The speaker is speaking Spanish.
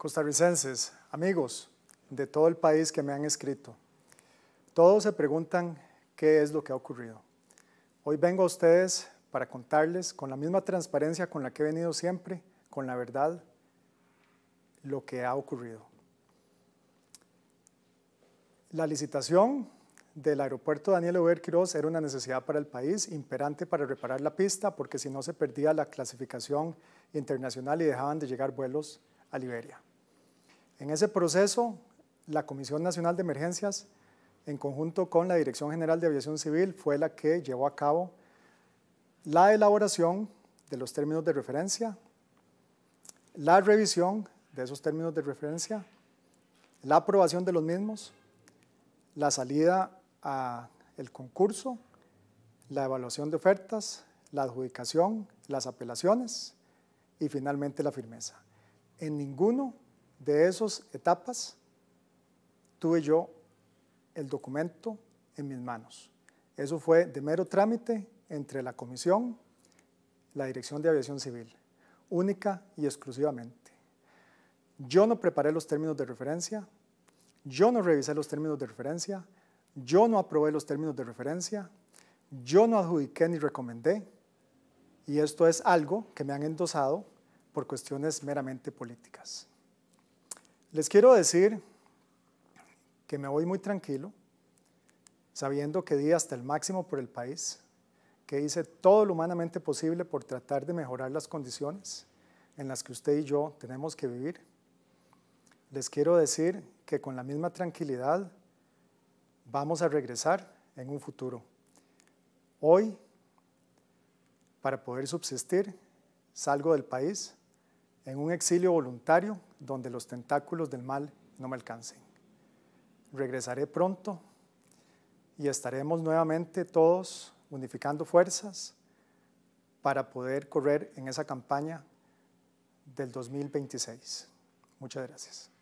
costarricenses, amigos de todo el país que me han escrito. Todos se preguntan qué es lo que ha ocurrido. Hoy vengo a ustedes para contarles con la misma transparencia con la que he venido siempre, con la verdad, lo que ha ocurrido. La licitación del aeropuerto Daniel Ober era una necesidad para el país, imperante para reparar la pista, porque si no se perdía la clasificación internacional y dejaban de llegar vuelos a Liberia. En ese proceso, la Comisión Nacional de Emergencias, en conjunto con la Dirección General de Aviación Civil, fue la que llevó a cabo la elaboración de los términos de referencia, la revisión de esos términos de referencia, la aprobación de los mismos, la salida a el concurso, la evaluación de ofertas, la adjudicación, las apelaciones y finalmente la firmeza. En ninguno de esas etapas, tuve yo el documento en mis manos. Eso fue de mero trámite entre la Comisión, la Dirección de Aviación Civil, única y exclusivamente. Yo no preparé los términos de referencia, yo no revisé los términos de referencia, yo no aprobé los términos de referencia, yo no adjudiqué ni recomendé, y esto es algo que me han endosado por cuestiones meramente políticas. Les quiero decir que me voy muy tranquilo, sabiendo que di hasta el máximo por el país, que hice todo lo humanamente posible por tratar de mejorar las condiciones en las que usted y yo tenemos que vivir. Les quiero decir que con la misma tranquilidad vamos a regresar en un futuro. Hoy, para poder subsistir, salgo del país en un exilio voluntario donde los tentáculos del mal no me alcancen. Regresaré pronto y estaremos nuevamente todos unificando fuerzas para poder correr en esa campaña del 2026. Muchas gracias.